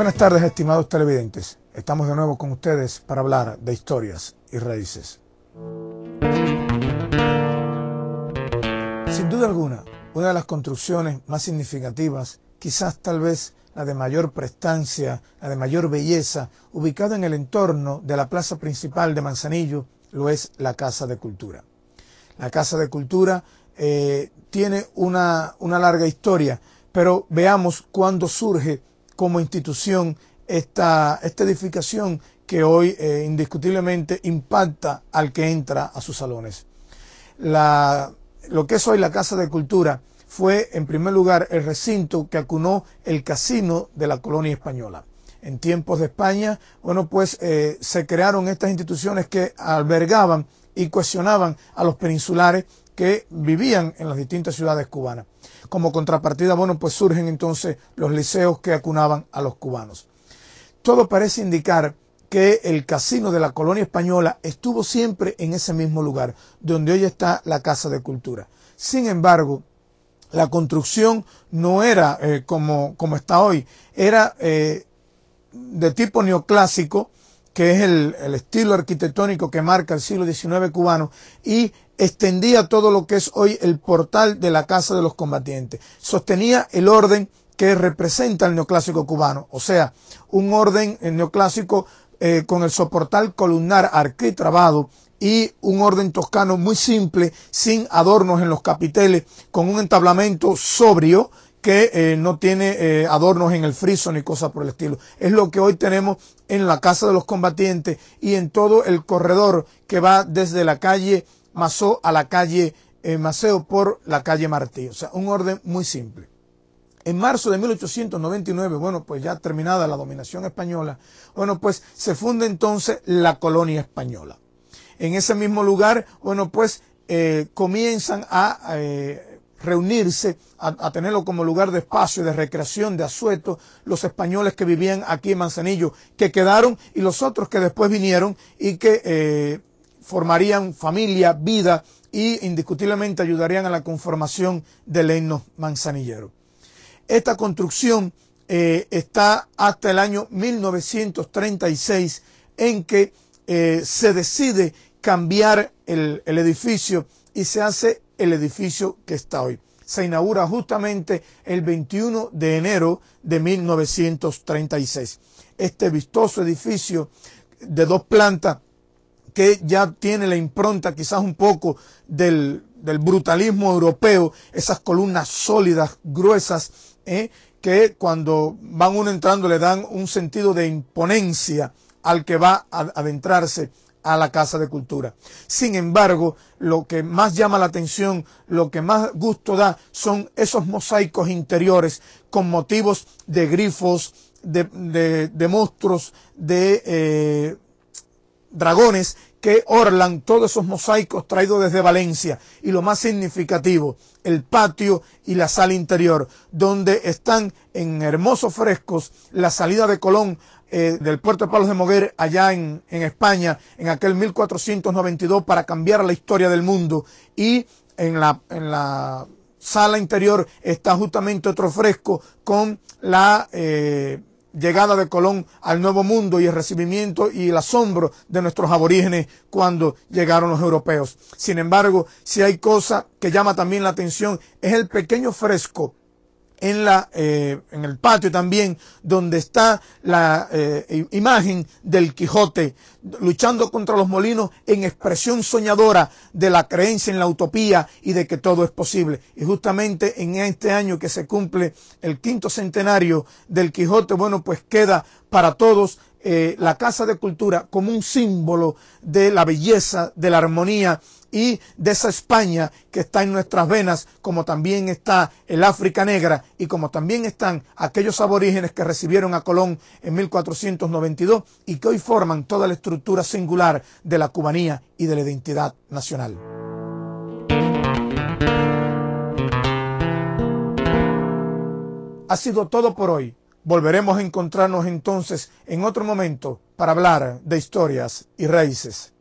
Buenas tardes, estimados televidentes. Estamos de nuevo con ustedes para hablar de historias y raíces. Sin duda alguna, una de las construcciones más significativas, quizás tal vez la de mayor prestancia, la de mayor belleza, ubicada en el entorno de la plaza principal de Manzanillo, lo es la Casa de Cultura. La Casa de Cultura eh, tiene una larga historia, pero veamos cuándo surge como institución esta, esta edificación que hoy eh, indiscutiblemente impacta al que entra a sus salones. La, lo que es hoy la Casa de Cultura fue en primer lugar el recinto que acunó el casino de la colonia española. En tiempos de España, bueno, pues eh, se crearon estas instituciones que albergaban y cuestionaban a los peninsulares que vivían en las distintas ciudades cubanas. Como contrapartida, bueno, pues surgen entonces los liceos que acunaban a los cubanos. Todo parece indicar que el casino de la colonia española estuvo siempre en ese mismo lugar, donde hoy está la Casa de Cultura. Sin embargo, la construcción no era eh, como, como, está hoy, era eh, de tipo neoclásico, que es el, el, estilo arquitectónico que marca el siglo XIX cubano, y extendía todo lo que es hoy el portal de la Casa de los Combatientes. Sostenía el orden que representa el neoclásico cubano, o sea, un orden eh, neoclásico eh, con el soportal columnar arquitrabado y un orden toscano muy simple, sin adornos en los capiteles, con un entablamento sobrio que eh, no tiene adornos en el friso ni cosas por el estilo. Es lo que hoy tenemos en la Casa de los Combatientes y en todo el corredor que va desde la calle Masó a la calle eh, Maceo por la calle Martí. O sea, un orden muy simple. En marzo de 1899, bueno, pues ya terminada la dominación española, bueno, pues se funda entonces la colonia española. En ese mismo lugar, bueno, pues eh, comienzan a eh, reunirse, a, a, tenerlo como lugar de espacio, de recreación, de asueto, los españoles que vivían aquí en Manzanillo, que quedaron y los otros que después vinieron y que eh, formarían familia, vida y indiscutiblemente ayudarían a la conformación del etno manzanillero. Esta construcción eh, está hasta el año 1936 en que eh, se decide cambiar el edificio y se hace el edificio que está hoy. Se inaugura justamente el 21 de enero de 1936. Este vistoso edificio de dos plantas que ya tiene la impronta quizás un poco del, del brutalismo europeo, esas columnas sólidas, gruesas, ¿eh? que cuando van uno entrando le dan un sentido de imponencia al que va a adentrarse a la Casa de Cultura. Sin embargo, lo que más llama la atención, lo que más gusto da, son esos mosaicos interiores con motivos de grifos, de, de, monstruos, de... Eh, dragones que orlan todos esos mosaicos traídos desde Valencia y lo más significativo, el patio y la sala interior, donde están en hermosos frescos la salida de Colón eh, del puerto de Palos de Moguer allá en, España en aquel 1492 para cambiar la historia del mundo y en la, en la sala interior está justamente otro fresco con la... Eh, llegada de Colón al Nuevo Mundo y el recibimiento y el asombro de nuestros aborígenes cuando llegaron los europeos. Sin embargo, si hay cosa que llama también la atención es el pequeño fresco en, la, eh, en el patio también, donde está la eh, imagen del Quijote luchando contra los molinos en expresión soñadora de la creencia en la utopía y de que todo es posible. Y justamente en este año que se cumple el quinto centenario del Quijote, bueno, pues queda para todos eh, la Casa de Cultura como un símbolo de la belleza, de la armonía y de esa España que está en nuestras venas, como también está el África Negra y como también están aquellos aborígenes que recibieron a Colón en 1492 y que hoy forman toda la estructura singular de la cubanía y de la identidad nacional. Ha sido todo por hoy. Volveremos a encontrarnos entonces en otro momento para hablar de historias y raíces.